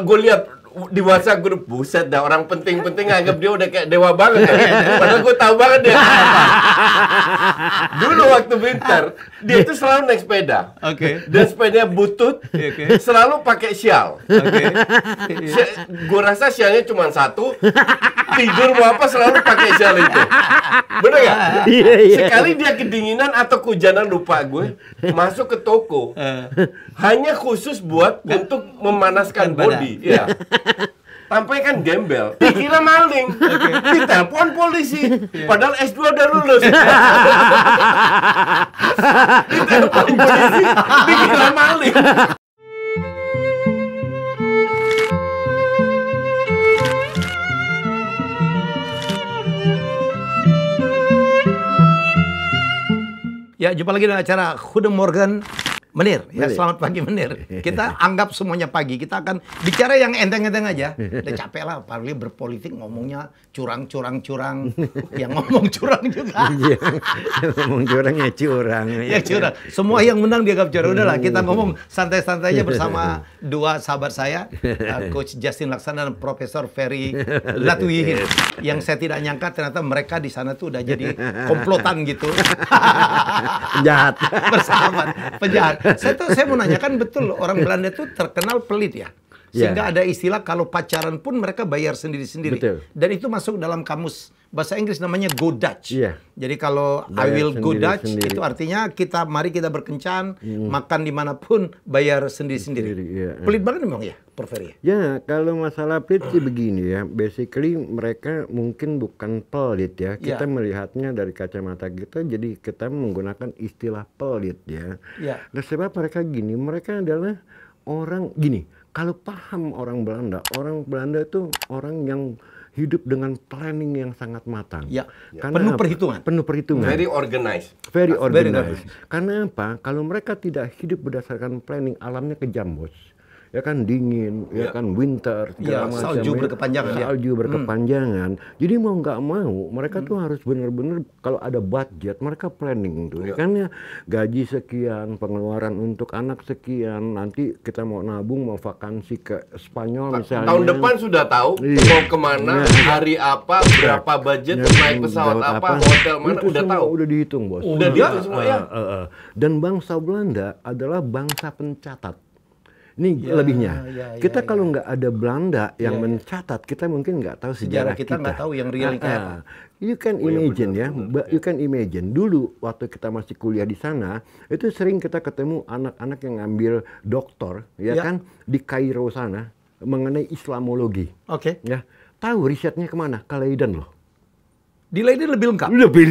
гулять. di WhatsApp grup buset dah orang penting-penting nganggap dia udah kayak dewa banget karena ya. padahal gue tahu banget dia dulu waktu winter dia tuh selalu naik sepeda oke okay. dan sepedanya butut iya, okay. selalu pakai sial oke okay. gue rasa sialnya cuma satu tidur mau apa selalu pakai sial itu bener gak? Iya, iya. sekali dia kedinginan atau kehujanan lupa gue masuk ke toko eh. hanya khusus buat untuk memanaskan body ya Sampai kan gembel, dikira maling, okay. ditelepon polisi, yeah. padahal S2 udah lulus. ditelepon polisi, dikira maling. Ya, jumpa lagi dalam acara Hudem Morgan Menir, ya selamat pagi Menir. Kita anggap semuanya pagi. Kita akan bicara yang enteng-enteng aja. Udah capek lah, paling berpolitik ngomongnya curang-curang-curang. yang ngomong curang juga. Iya, ngomong curang ya curang. Ya iya, curang. Iya. Semua yang menang dianggap curang. Udah lah, kita ngomong santai-santai aja bersama dua sahabat saya. Uh, Coach Justin Laksana dan Profesor Ferry Latwihin. Yang saya tidak nyangka ternyata mereka di sana tuh udah jadi komplotan gitu. Penjahat. Bersahabat, penjahat saya tuh saya mau nanyakan betul orang Belanda itu terkenal pelit ya. Iya. Sehingga yeah. ada istilah kalau pacaran pun mereka bayar sendiri-sendiri. Dan itu masuk dalam kamus bahasa Inggris namanya go Dutch. Yeah. Jadi kalau bayar I will sendiri, go Dutch sendiri. itu artinya kita mari kita berkencan, mm. makan dimanapun bayar sendiri-sendiri. Yeah, Pelit banget memang ya, Prof ya Ya, kalau masalah pelit sih begini ya. Basically mereka mungkin bukan pelit ya. Kita yeah. melihatnya dari kacamata kita jadi kita menggunakan istilah pelit ya. Yeah. Nah, sebab mereka gini, mereka adalah orang gini kalau paham orang Belanda, orang Belanda itu orang yang hidup dengan planning yang sangat matang. Ya, ya. Karena penuh perhitungan. Penuh perhitungan. Very organized. Very organized. Very organized. Karena apa? Kalau mereka tidak hidup berdasarkan planning, alamnya kejam, bos ya kan dingin, ya, ya kan winter, ya, salju ya. berkepanjangan, ya. salju ya. berkepanjangan. Hmm. Jadi mau nggak mau, mereka hmm. tuh harus benar-benar kalau ada budget, mereka planning tuh, ya. ya kan ya gaji sekian, pengeluaran untuk anak sekian, nanti kita mau nabung, mau vakansi ke Spanyol Ta misalnya. Tahun depan sudah tahu iya. mau kemana, ya. hari apa, iya. berapa budget, ya. naik pesawat apa, apa, hotel mana, itu udah tahu, udah dihitung bos. Udah nah, dihitung semua ya. Uh, uh, uh. Dan bangsa Belanda adalah bangsa pencatat. Ini ya, lebihnya. Ya, ya, kita ya, kalau nggak ya. ada Belanda ya, yang ya, ya. mencatat, kita mungkin nggak tahu sejarah, sejarah kita. Kita nggak tahu yang real ah, kayak ah. You can oh, imagine oh, ya, benar, ya. Benar. you can imagine. Dulu waktu kita masih kuliah di sana, itu sering kita ketemu anak-anak yang ngambil doktor, ya, ya kan, di Kairo sana mengenai Islamologi. Oke. Okay. Ya, tahu risetnya kemana? Ke Leiden loh. Delay ini lebih lengkap. Lebih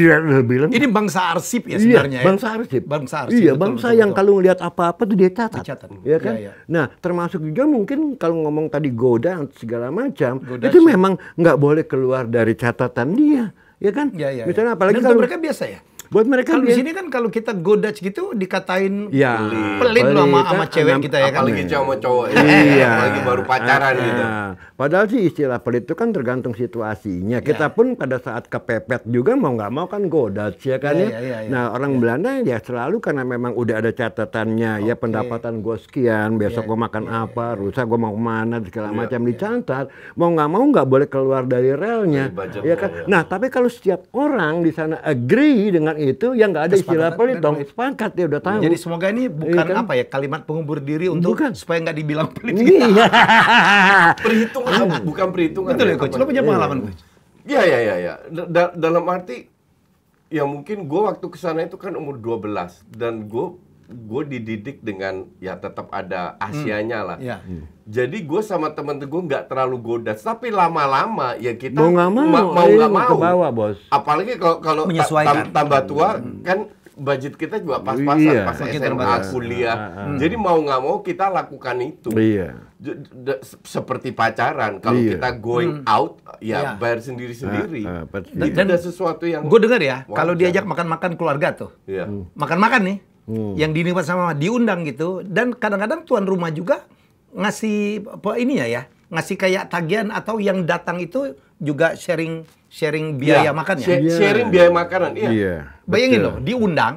lebih lengkap. Ini bangsa arsip ya sebenarnya. Iya, ya. bangsa arsip. Bangsa arsip. Iya, betul, bangsa betul, yang betul. kalau ngelihat apa-apa tuh dia catat. Dicatat. Iya kan? Ya, ya. Nah, termasuk juga mungkin kalau ngomong tadi goda segala macam, goda itu sih. memang nggak boleh keluar dari catatan dia, Iya kan? Iya, iya. iya. Misalnya apalagi Dan kalau mereka biasa ya Buat mereka di sini kan kalau kita goda gitu dikatain ya, pelit, pelit loh sama, sama cewek kita ya kalau lagi cowok cowok. Ya. iya. Apalagi baru pacaran ah, gitu. Ah. Padahal sih istilah pelit itu kan tergantung situasinya. Ya. Kita ya. pun pada saat kepepet juga mau nggak mau kan goda ya kan ya, ya. ya. ya, ya, Nah orang ya. Belanda ya selalu karena memang udah ada catatannya okay. ya pendapatan gue sekian, besok ya, gue makan ya, apa, ya. rusak gue mau kemana segala ya, macam ya. dicantar Mau nggak mau nggak boleh keluar dari relnya. Ya, kan. Nah tapi kalau setiap orang di sana agree dengan itu yang nggak ada istilah pelitong pangkat ya udah tahu. Jadi semoga ini iya bukan iya kan? apa ya kalimat penghibur diri untuk bukan. supaya nggak dibilang pelit. Iya. perhitungan iya. bukan perhitungan. Betul ya coach. Lo punya iya. pengalaman coach? Iya iya iya. Ya. dalam arti ya mungkin gue waktu kesana itu kan umur 12 dan gue gue dididik dengan ya tetap ada hmm. Asianya hmm. lah. Ya. Hmm. Jadi gue sama temen gue nggak terlalu goda, tapi lama-lama ya kita mau nggak mau, ma mau eh, gak mau. Ke bawah, bos. Apalagi kalau kalau tam tambah hmm. tua hmm. kan budget kita juga pas-pasan iya, pas SMA pas. kuliah. Ah, ah, ah. Jadi mau nggak mau kita lakukan itu. Iya. Seperti pacaran, kalau iya. kita going hmm. out ya iya. bayar sendiri-sendiri. Ah, ah, dan, ada sesuatu yang Gue dengar ya, kalau diajak makan-makan keluarga tuh. Iya. Hmm. Makan-makan -makan nih hmm. yang dinikmati sama diundang gitu dan kadang-kadang tuan rumah juga ngasih apa ini ya, ya ngasih kayak tagihan atau yang datang itu juga sharing sharing biaya ya, makannya yeah. sharing biaya makanan iya yeah, bayangin betul. loh diundang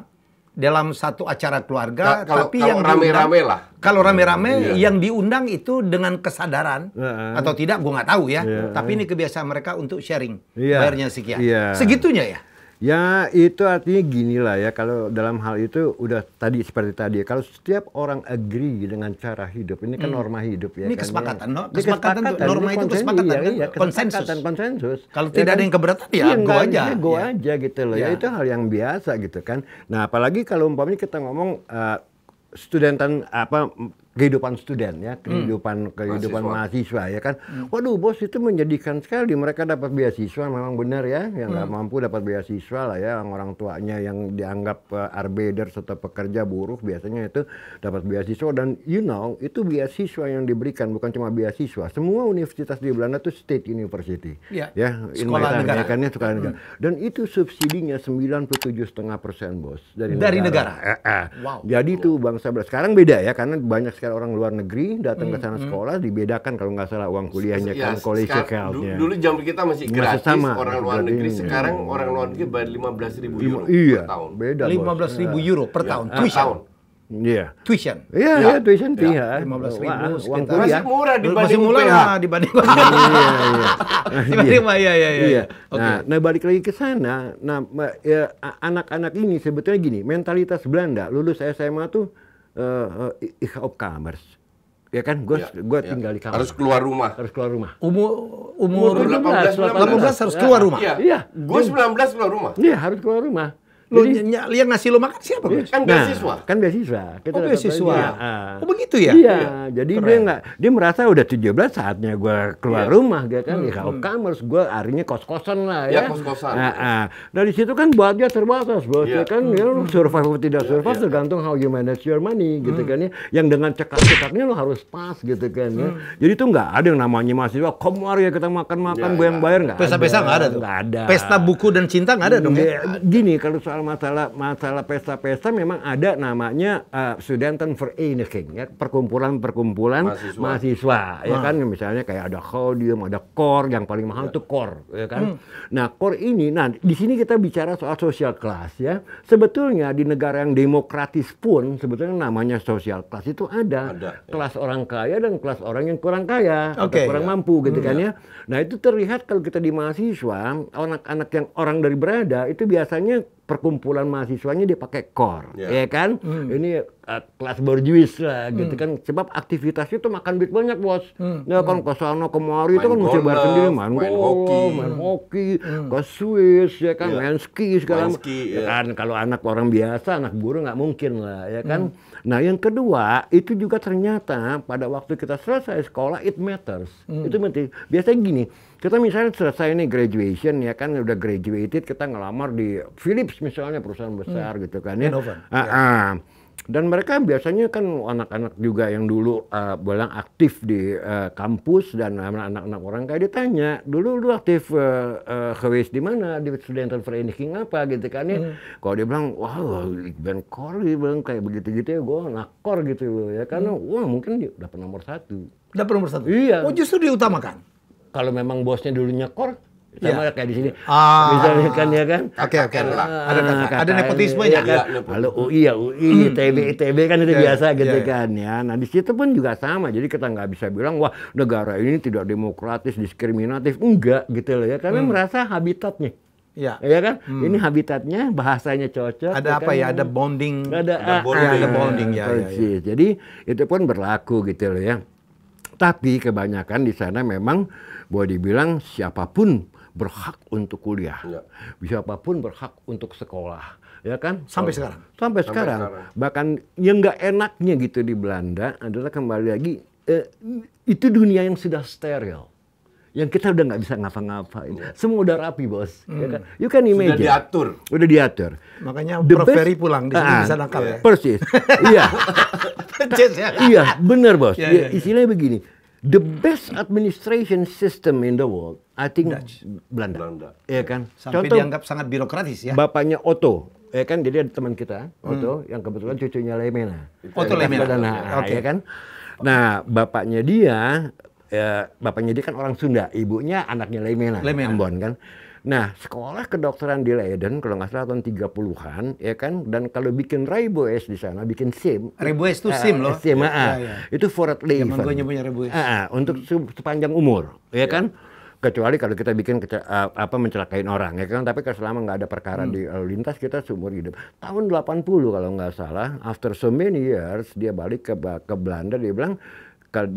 dalam satu acara keluarga nah, kalau, tapi kalau yang rame-rame lah kalau rame-rame yeah. yang diundang itu dengan kesadaran yeah. atau tidak gua nggak tahu ya yeah. tapi ini kebiasaan mereka untuk sharing yeah. bayarnya sekian yeah. segitunya ya Ya itu artinya gini lah ya kalau dalam hal itu udah tadi seperti tadi ya, kalau setiap orang agree dengan cara hidup ini kan hmm. norma hidup ya. Ini kan, kesepakatan, no? Ya. kesepakatan, kesepakatan norma itu kesepakatan, iya, kan? iya, konsensus. Kesepakatan, konsensus. Kalau ya tidak kan? ada yang keberatan ya, iya, gue aja. gue ya. aja gitu loh. Ya. ya itu hal yang biasa gitu kan. Nah apalagi kalau umpamanya kita ngomong uh, studentan apa kehidupan student ya, hmm. kehidupan hmm. kehidupan mahasiswa. mahasiswa ya kan. Hmm. Waduh bos itu menjadikan sekali mereka dapat beasiswa memang benar ya, yang nggak hmm. mampu dapat beasiswa lah ya orang tuanya yang dianggap uh, eh, arbeders atau pekerja buruh biasanya itu dapat beasiswa dan you know itu beasiswa yang diberikan bukan cuma beasiswa. Semua universitas di Belanda itu state university. Ya. ya sekolah negara. ya, sekolah hmm. Dan itu subsidinya 97,5% bos dari, dari negara. negara. Eh, eh. Wow. Jadi itu bangsa sekarang beda ya karena banyak sekali ketika orang luar negeri datang hmm, ke sana hmm. sekolah, hmm. dibedakan kalau nggak salah uang kuliahnya ya, kan college account-nya. Dulu jam kita masih gratis masih sama, orang luar negeri ini. Ya. sekarang oh. orang luar negeri bayar 15 ribu euro iya, per tahun. Beda, 15 ribu euro per ya. tahun, tuition. Tahun. Iya. Tuition. Iya, ya, iya, ya, tuition ya. Lima belas ribu. Wah, uang kuliah. Masih murah dibanding Masih murah ya. dibanding Iya, iya. Dibanding iya, iya, iya. iya, iya nah, nah balik lagi ke sana. Nah, ya, anak-anak ya, ini sebetulnya gini, mentalitas Belanda lulus SMA tuh uh, ik ga op kamers. Ya kan, gue ya, gue ya. tinggal di kamar. Harus keluar rumah. Harus keluar rumah. Umur umur 18, 18, 18, 18 harus keluar iya. rumah. Iya. Ya. Gue 19 keluar rumah. Iya, harus keluar rumah lo Jadi, yang ngasih lu makan siapa, Gus? Kan beasiswa. Nah, kan beasiswa. Kita oh, beasiswa. Ya. Oh, ah. begitu ya? Iya, iya. Jadi Keren. dia nggak dia merasa udah 17 saatnya gue keluar yes. Iya. rumah gitu kan. Hmm. Ya kalau hmm. kan harus gua harinya kos-kosan lah ya. Ya kos-kosan. Ah, ah. Nah, nah, dari situ kan dia terbatas, buat Yeah. kan ya, hmm. ya lo survive atau tidak iya, survive yeah. tergantung how you manage your money gitu hmm. kan ya. Yang dengan cekat cekatnya lo harus pas gitu kan ya. Hmm. Jadi tuh nggak ada yang namanya mahasiswa komar ya kita makan-makan yeah, gue yang bayar nggak. Pesta-pesta nggak ada tuh. Nggak ada. Pesta buku dan cinta nggak ada dong ya. Gini kalau soal masalah masalah pesta-pesta memang ada namanya uh, anything ya perkumpulan-perkumpulan mahasiswa, mahasiswa ya nah. kan misalnya kayak ada kodium ada Kor yang paling mahal itu ya. Kor ya kan. Hmm. Nah, Kor ini nah di sini kita bicara soal sosial kelas ya. Sebetulnya di negara yang demokratis pun sebetulnya namanya sosial kelas itu ada, ada ya. kelas orang kaya dan kelas orang yang kurang kaya okay, atau kurang ya. mampu gitu kan, hmm, kan ya. Nah, itu terlihat kalau kita di mahasiswa anak-anak yang orang dari berada itu biasanya perkumpulan mahasiswanya dia pakai kor, yeah. ya kan? Mm. Ini uh, kelas borjuis lah gitu hmm. kan sebab aktivitas itu makan duit banyak bos hmm. ya kan ke sana kemari itu kan mesti bayar sendiri main, main golf, hoki main hmm. hoki hmm. ke Swiss ya kan yeah. main ski segala main ski, ya. ya kan kalau anak orang biasa anak buruh nggak mungkin lah ya kan hmm. nah yang kedua itu juga ternyata pada waktu kita selesai sekolah it matters hmm. itu penting biasanya gini kita misalnya selesai ini graduation ya kan udah graduated kita ngelamar di Philips misalnya perusahaan besar hmm. gitu kan ya. Dan mereka biasanya kan anak-anak juga yang dulu uh, bilang aktif di uh, kampus dan anak-anak orang kayak ditanya, dulu lu aktif uh, uh, di mana? Di Student Vereniging apa gitu kan ya. Hmm. Kalau dia bilang, wah band kor bilang kayak begitu-gitu ya, gue nakor gitu ya. Karena hmm. wah mungkin dia dapat nomor satu. Dapat nomor satu? Iya. Oh justru diutamakan? Kalau memang bosnya dulunya kor, sama iya. kayak di sini. Ah. Misalnya kan ya kan. Oke oke. Okay. ada ada ah. nepotisme iya, kan? Iya. ya kan. Kalau UI ya hmm. UI, ITB ITB kan itu biasa gitu kan ya. Nah di situ pun juga sama. Jadi kita nggak bisa bilang wah negara ini tidak demokratis, diskriminatif, enggak gitu loh ya. Karena hmm. merasa habitatnya. Ya. ya kan? Hmm. Ini habitatnya, bahasanya cocok. Ada apa kan? ya? Ada bonding. Ada, ada ah, bonding, ah, ada bonding ya, ya, ya, ya. Jadi itu pun berlaku gitu loh ya. Tapi kebanyakan di sana memang boleh dibilang siapapun berhak untuk kuliah. Ya. Siapapun berhak untuk sekolah, ya kan? Sampai oh. sekarang. Sampai, Sampai sekarang. sekarang. Bahkan yang nggak enaknya gitu di Belanda adalah kembali lagi eh, itu dunia yang sudah steril yang kita udah nggak bisa ngapa-ngapain. Ya. Semua udah rapi, bos. Ya hmm. Ya kan? You can imagine. Sudah diatur. Udah diatur. Makanya The Prof. Ferry pulang di sini uh, bisa nangkal yeah. ya. Persis. iya. Ya? iya bener Iya, benar bos. Yeah, yeah, yeah. Istilahnya begini the best administration system in the world, I think Dutch. Belanda. Belanda. Iya kan? Sampai Contoh, dianggap sangat birokratis ya. Bapaknya Otto, ya kan? Jadi ada teman kita, Otto, hmm. yang kebetulan cucunya Lemena. Otto ya, Lemena. Kan? Oke. Okay. Ya kan? Nah, bapaknya dia, ya, bapaknya dia kan orang Sunda, ibunya anaknya Lemena, Lemena. Ambon kan. Nah, sekolah kedokteran di Leiden kalau nggak salah tahun 30-an ya kan dan kalau bikin riboes di sana, bikin SIM. Riboes itu uh, SIM loh. Eh, SIM, ya, ah, ah. ya, ya. Itu for at least. Zaman gue punya riboes. Uh, untuk sepanjang umur, ya, ya. kan? kecuali kalau kita bikin kece, apa mencelakain orang ya kan tapi kalau selama nggak ada perkara hmm. di lalu eh, lintas kita seumur hidup tahun 80 kalau nggak salah after so many years dia balik ke ke Belanda dia bilang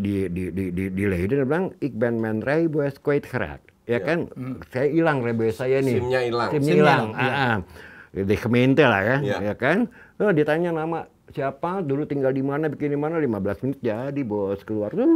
di, di, di, di, di Leiden dia bilang ik ben mijn quite gerak ya yeah. kan mm. saya hilang rebe saya nih simnya hilang simnya hilang ya. ah, ya. di lah ya yeah. ya kan oh, ditanya nama siapa dulu tinggal di mana bikin di mana 15 menit jadi bos keluar tuh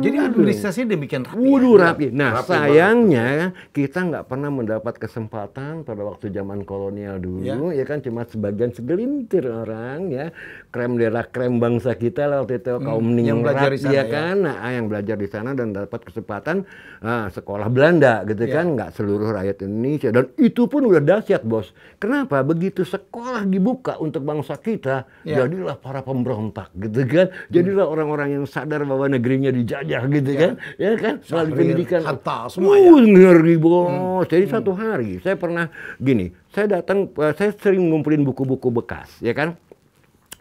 jadi hmm. administrasinya demikian rapi. Waduh ya. rapi. Nah rapi sayangnya banget. Ya. kita nggak pernah mendapat kesempatan pada waktu zaman kolonial dulu ya, ya kan cuma sebagian segelintir orang ya krem daerah krem bangsa kita lah waktu itu hmm, kaum ningrat ya, ya kan ya. Nah, ah, yang belajar di sana dan dapat kesempatan nah, sekolah Belanda gitu ya. kan nggak seluruh rakyat Indonesia dan itu pun udah dahsyat bos. Kenapa begitu sekolah dibuka untuk bangsa kita ya. jadilah para pemberontak gitu kan jadilah hmm. orang-orang hmm. yang sadar bahwa negerinya dijajah aja iya. gitu ya. kan ya kan soal pendidikan harta semua ya. uh, ngeri bos hmm. jadi hmm. satu hari saya pernah gini saya datang eh, saya sering ngumpulin buku-buku bekas ya kan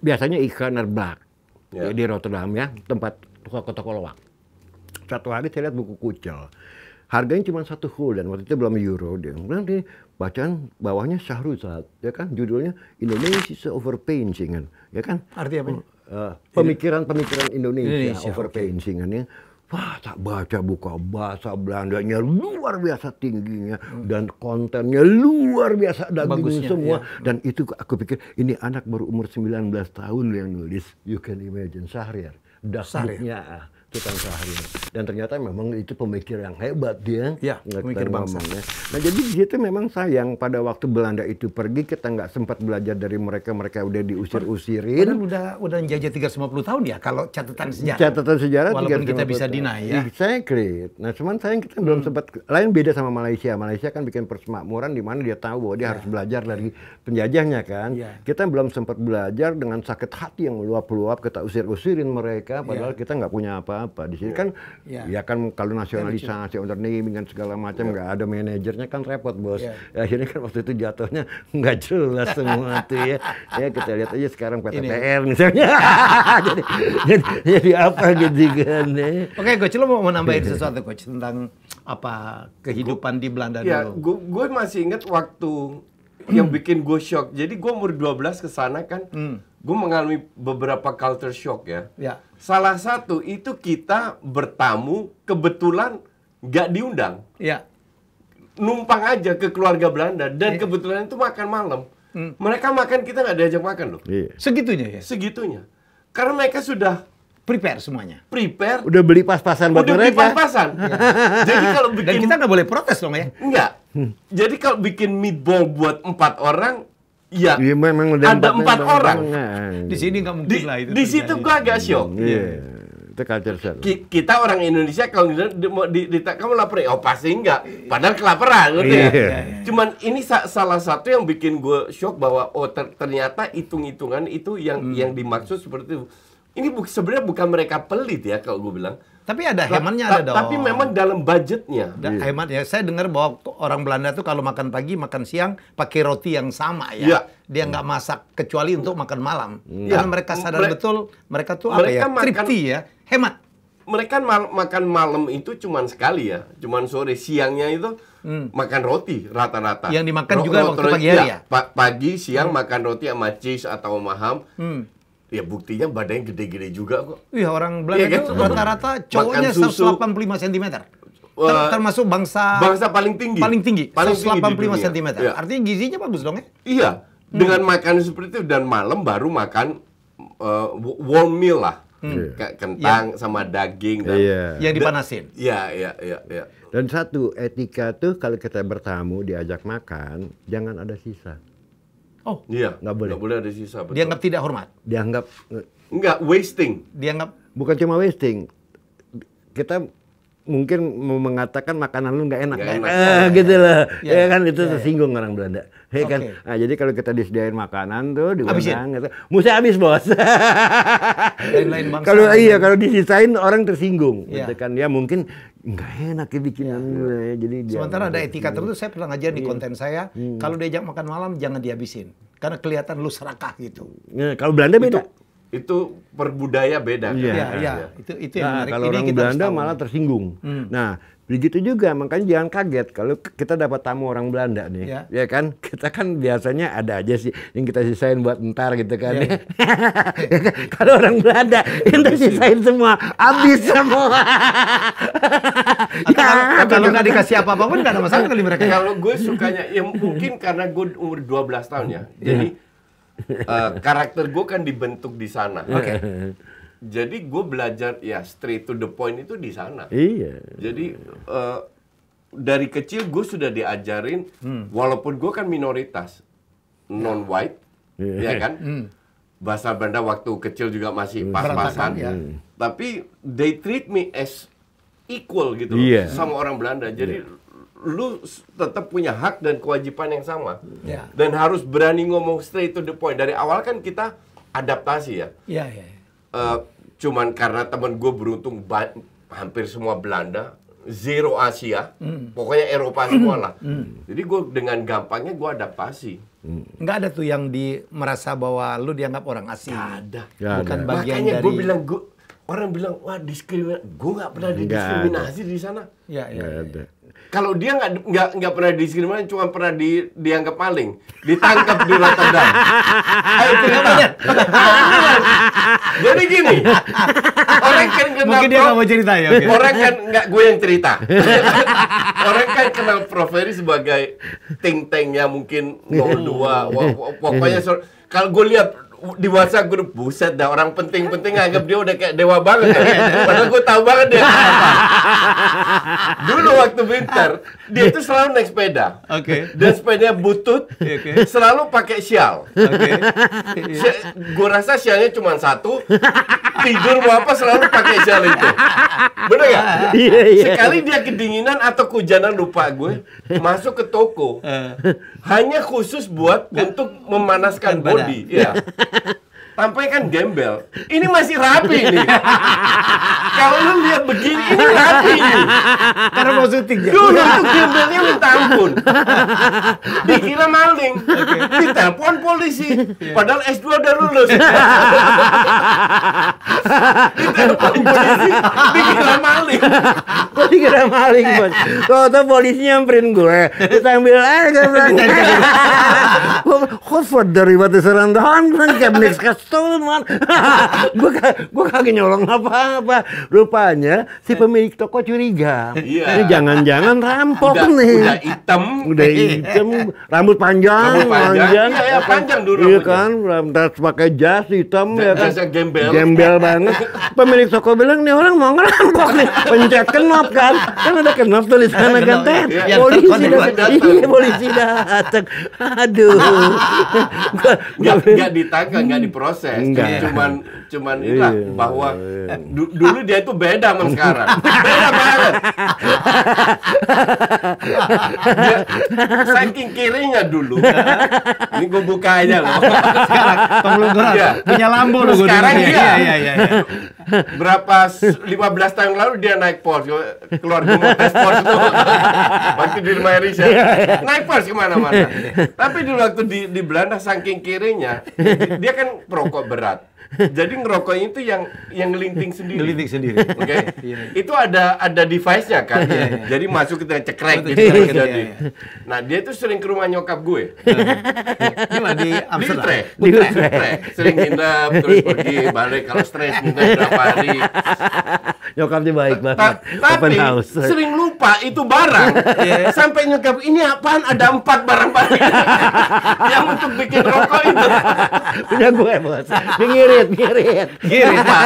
biasanya ikan Black ya. di Rotterdam ya tempat toko-toko loak satu hari saya lihat buku kucel harganya cuma satu dan waktu itu belum euro dia bilang di bacaan bawahnya saat ya kan judulnya Indonesia is overpainting kan? ya kan artinya apa Eh, pemikiran-pemikiran uh, Indonesia, Indonesia overpaintingannya. Okay. Wah, tak baca buka bahasa Belandanya luar biasa tingginya hmm. dan kontennya luar biasa daging semua ya. dan itu aku pikir ini anak baru umur 19 tahun yang nulis. You can imagine Sahrir. Dasarnya tukang saharinya dan ternyata memang itu pemikir yang hebat dia ya pemikir bangsa nah jadi itu memang sayang pada waktu Belanda itu pergi kita nggak sempat belajar dari mereka mereka udah diusir usirin udah udah jajah 350 tahun ya kalau catatan sejarah catatan sejarah walaupun kita bisa dinai ya exactly nah cuman sayang kita hmm. belum sempat lain beda sama Malaysia Malaysia kan bikin persemakmuran di mana dia tahu bahwa dia ya. harus belajar dari penjajahnya kan ya. kita belum sempat belajar dengan sakit hati yang meluap-luap kita usir-usirin mereka padahal ya. kita nggak punya apa apa di sini iya. kan yeah. ya kan kalau nasionalisasi undernaming dan segala macam iya. nggak yeah. ada manajernya kan repot bos yeah. Ya, akhirnya kan waktu itu jatuhnya nggak jelas semua tuh ya ya kita lihat aja sekarang PR misalnya jadi, jadi jadi apa gitu kan ya. oke okay, coach lo mau menambahin sesuatu coach tentang apa kehidupan gua, di Belanda ya, dulu gue masih ingat waktu yang hmm. bikin gue shock. Jadi gue umur 12 ke sana kan, hmm. gue mengalami beberapa culture shock ya. ya. Salah satu itu kita bertamu kebetulan nggak diundang. Iya. Numpang aja ke keluarga Belanda dan ya. kebetulan itu makan malam. Hmm. Mereka makan kita nggak diajak makan loh. Iya. Segitunya ya. Segitunya. Karena mereka sudah prepare semuanya. Prepare. Udah beli pas-pasan buat mereka. Udah beli pas-pasan. Iya. Jadi kalau bikin dan kita nggak boleh protes dong ya. Enggak. Hmm. Jadi kalau bikin meatball buat empat orang, Iya. Ya, memang udah ada empat orang. Nah, di sini nggak mungkin di, lah itu. Di situ gua agak syok. Iya. Yeah. Itu culture shock. kita orang Indonesia kalau di, di, di, kamu lapar, ya? oh pasti enggak. Padahal kelaparan gitu yeah. ya. Iya. Iya, iya. Cuman ini sa salah satu yang bikin gue shock bahwa oh ter ternyata hitung-hitungan itu yang hmm. yang dimaksud seperti itu. Ini bu sebenarnya bukan mereka pelit ya kalau gue bilang tapi ada hematnya ada dong. Tapi memang dalam budgetnya. yeah. Hemat ya. Saya dengar bahwa orang Belanda tuh kalau makan pagi, makan siang pakai roti yang sama ya. Yeah. Dia nggak hmm. masak kecuali untuk makan malam. Hmm. Karena iya. mereka sadar Mere betul mereka tuh mereka apa ya? Tripti ya, hemat. Mereka mal makan malam itu cuman sekali ya, cuman sore siangnya itu hmm. makan roti rata-rata. Yang dimakan Ro juga waktu pagi hari ya. ya? Pa pagi siang hmm. makan roti sama cheese atau sama ham. Hmm Ya buktinya badannya gede-gede juga kok. Iya orang Belanda ya, itu kan? rata rata-rata cowoknya 185 cm. termasuk bangsa bangsa paling tinggi. Paling tinggi. Paling 185 cm. Ya. Artinya gizinya bagus dong ya? Iya. Hmm. Dengan hmm. makan seperti itu dan malam baru makan uh, warm meal lah. Hmm. Iya. kentang yeah. sama daging dan yang iya, dipanasin. Iya, iya, iya, iya. Dan satu etika tuh kalau kita bertamu diajak makan, jangan ada sisa. Oh. Iya. Nggak boleh. Nggak boleh ada sisa. Betul. Dianggap tidak hormat. Dianggap. Nggak wasting. Dianggap. Bukan cuma wasting. Kita mungkin mau mengatakan makanan lu nggak enak, gak enak eh, gitu loh. Ya, ya kan iya. itu ya, tersinggung ya. orang Belanda. Ya kan. Nah, jadi kalau kita disediain makanan tuh di Wenang ya? gitu. Musa habis, Bos. Kalau iya kalau disisain orang tersinggung ya. gitu kan. Ya mungkin nggak enak ya bikinan ya. ya. Jadi sementara ada etika tertentu saya pernah ngajar di iya. konten saya hmm. kalau diajak makan malam jangan dihabisin karena kelihatan lu serakah gitu. Nah, kalau Belanda beda. Itu, itu perbudaya beda. Iya, kan? iya. Ya. Itu itu yang nah, menarik. Kalau Ini orang Belanda malah tersinggung. Hmm. Nah, begitu juga makanya jangan kaget kalau kita dapat tamu orang Belanda nih. Ya. ya kan? Kita kan biasanya ada aja sih yang kita sisain buat ntar gitu kan. Yeah, iya. ya kan? kalau orang Belanda kita sisain semua, habis semua. ya, kalau nggak dikasih apa-apa pun nggak ada masalah kali mereka. Ya. Kalau gue sukanya ya mungkin karena gue umur 12 tahun ya. Jadi uh, karakter gue kan dibentuk di sana. Oke. Okay. Jadi gue belajar ya straight to the point itu di sana. Iya. Jadi uh, dari kecil gue sudah diajarin, hmm. walaupun gue kan minoritas, non white, yeah. Ya, ya kan. Hmm. Bahasa Belanda waktu kecil juga masih hmm. pas-pasan, ya. Hmm. tapi they treat me as equal gitu yeah. Iya. sama orang Belanda. Jadi yeah lu tetap punya hak dan kewajiban yang sama. Yeah. Dan harus berani ngomong straight to the point. Dari awal kan kita adaptasi ya. Iya, yeah, ya, ya. Yeah. Uh, cuman karena temen gue beruntung hampir semua Belanda, zero Asia, mm. pokoknya Eropa semua lah. Mm. Jadi gue dengan gampangnya gue adaptasi. Hmm. nggak ada tuh yang di merasa bahwa lu dianggap orang asing. Gak ada. Gak Bukan ada. bagian Makanya dari. gue bilang gue orang bilang wah diskriminasi gue nggak pernah didiskriminasi di sana ya, ya, ya, ada kalau dia nggak nggak nggak pernah diskriminasi cuma pernah di, dianggap paling ditangkap di Rotterdam ayo ceritanya jadi gini orang kan kenal mungkin dia nggak mau cerita ya okay. orang kan nggak gue yang cerita orang kan kenal Prof Ferry sebagai ting Tengnya mungkin 02 pokoknya kalau gue lihat di WhatsApp grup buset dah orang penting-penting nganggap dia udah kayak dewa banget. Padahal gue tahu banget dia. Dulu waktu winter dia itu selalu naik sepeda. Oke. Okay. Dan sepedanya butut. Iya, okay. Selalu pakai sial. Oke. Okay. Iya. gue rasa sialnya cuma satu. Tidur mau apa selalu pakai sial itu. Bener nggak? Iya, iya. Sekali dia kedinginan atau kehujanan lupa gue masuk ke toko. Uh. Hanya khusus buat untuk memanaskan body. Iya. tampaknya kan gembel. Ini masih rapi nih. Kalau lu lihat begini, ini rapi nih. Karena mau syuting ya? Dulu itu gembelnya minta ampun. Dikira maling. Okay. Ditelepon polisi. Iya. Padahal S2 udah lulus. Ditelepon polisi. Dikira maling. Kok dikira maling, Bos? Kok tuh polisi nyamperin gue. Kita ambil air. Kok for dari batu is around the horn? stolen. gue gue kagak nyolong apa-apa. Rupanya si pemilik toko curiga. Iya. Ini jangan-jangan rampok udah, nih. Udah hitam. Udah hitam. Rambut panjang. Rambut panjang. panjang. Iya, ya, panjang dulu. Iya kan. Rambut pakai jas hitam ya kan. Jas gembel. Gembel banget. Pemilik toko bilang nih orang mau ngerampok nih. Pencet kenop kan. Kan ada kenop tuh di sana kan. Ya, polisi datang. Iya polisi datang. Aduh. Gak ditangkap, gak diproses proses. Enggak. Cuman cuman iya. inilah iya, bahwa iya. Du dulu dia itu beda sama sekarang. beda banget saking kirinya dulu. ini gue buka aja loh. Sekarang penggeluduran ya. punya lambo loh gue Sekarang dia. Iya, iya, iya. Ya. Berapa 15 tahun lalu dia naik Porsche. Keluar gue mau tes Porsche tuh. waktu di rumah Risha. Iya, iya. Naik Porsche kemana-mana. Tapi dulu waktu di, di Belanda saking kirinya, dia kan perokok berat Jadi ngerokok itu yang yang ngelinting sendiri. Ngelinting sendiri. Oke. Okay? Iya. yeah. Itu ada ada device-nya kan. Yeah, yeah. Jadi masuk kita cekrek gitu. Kan, yeah, yeah. Nah, dia itu sering ke rumah nyokap gue. Iya di Amsterdam? Di Utrecht. Sering nginep terus iya. pergi balik kalau stres minta berapa hari nyokapnya baik banget. Ta tapi house. sering lupa itu barang. yeah. Sampai nyokap ini apaan? Ada empat barang barang yang untuk bikin rokok itu. Punya gue bos. Ngirit, ngirit. Ngirit pak.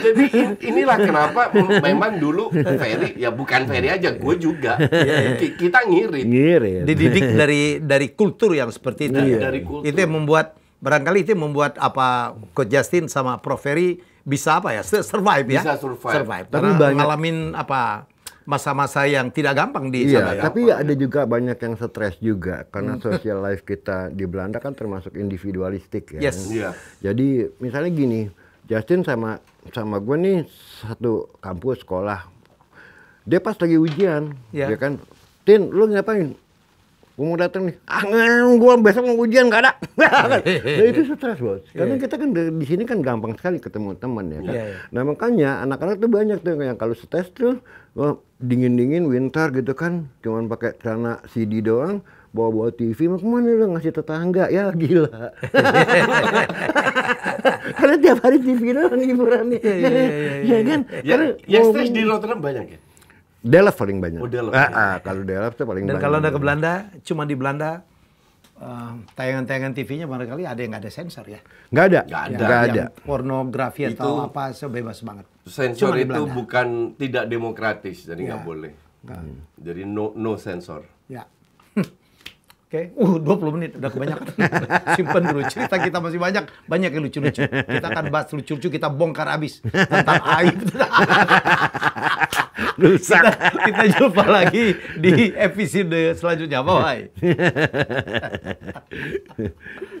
Jadi inilah kenapa memang dulu Ferry ya bukan Ferry aja, gue juga. Iya. Kita ngirit. Ngirit. Dididik dari dari kultur yang seperti itu. Dari, iya. dari kultur. Itu yang membuat barangkali itu membuat apa Coach Justin sama Prof Ferry bisa apa ya survive ya bisa survive, survive. tapi banyak ngalamin apa masa-masa yang tidak gampang di iya, sana ya? Tapi ya ada juga banyak yang stres juga karena hmm. social life kita di Belanda kan termasuk individualistik ya. Yes. Yeah. Jadi misalnya gini, Justin sama sama gue nih satu kampus sekolah. Dia pas lagi ujian, yeah. dia ya kan, Tin, lu ngapain? gue mau datang nih angin ah, gue besok mau ujian gak ada nah itu stres bos iya. karena kita kan di sini kan gampang sekali ketemu teman ya kan iya, iya. nah makanya anak-anak tuh banyak tuh yang kalau stres tuh oh, dingin-dingin winter gitu kan cuman pakai celana CD doang bawa-bawa TV mau kemana lu ngasih tetangga ya gila karena tiap hari TV doang hiburan nih. ya, ya, ya, ya kan ya, ya stres di Rotterdam banyak ya Delft paling banyak. Oh, Delft. Ah, ah, kalau Delft itu paling Dan banyak. Dan kalau anda ke Belanda, cuma di Belanda eh, tayangan-tayangan TV-nya barangkali ada yang nggak ada sensor ya? Nggak ada. Nggak ada. Gak ada. Yang pornografi itu, atau apa, sebebas banget. Sensor itu bukan tidak demokratis, jadi nggak ya. boleh. Hmm. Jadi no no sensor. Ya. Oke, okay. uh 20 menit udah kebanyakan. Simpen dulu cerita kita masih banyak, banyak yang lucu-lucu. Kita akan bahas lucu-lucu, kita bongkar abis tentang aib. Rusak. Kita, kita jumpa lagi di episode selanjutnya. Bye. -bye.